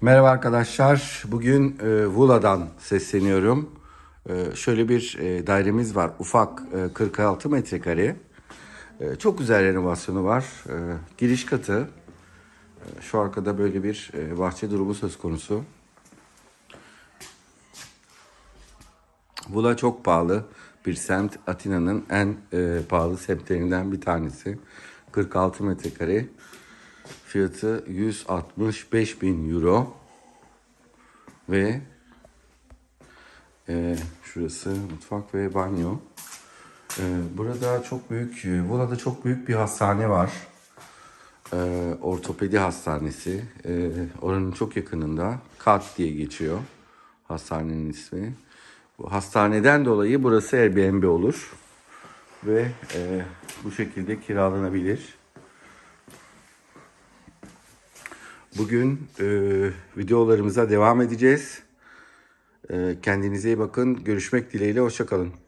Merhaba arkadaşlar. Bugün e, Vula'dan sesleniyorum. E, şöyle bir e, dairemiz var. Ufak e, 46 metrekare. E, çok güzel renovasyonu var. E, giriş katı. E, şu arkada böyle bir e, bahçe durumu söz konusu. Vula çok pahalı bir semt. Atina'nın en e, pahalı semtlerinden bir tanesi. 46 metrekare. Fiyatı 165 bin euro. Ve e, şurası mutfak ve banyo. E, burada çok büyük, e, burada çok büyük bir hastane var. E, ortopedi hastanesi. E, oranın çok yakınında. Kat diye geçiyor hastanenin ismi. Bu hastaneden dolayı burası Airbnb olur ve e, bu şekilde kiralanabilir. Bugün e, videolarımıza devam edeceğiz. E, kendinize iyi bakın. Görüşmek dileğiyle. Hoşçakalın.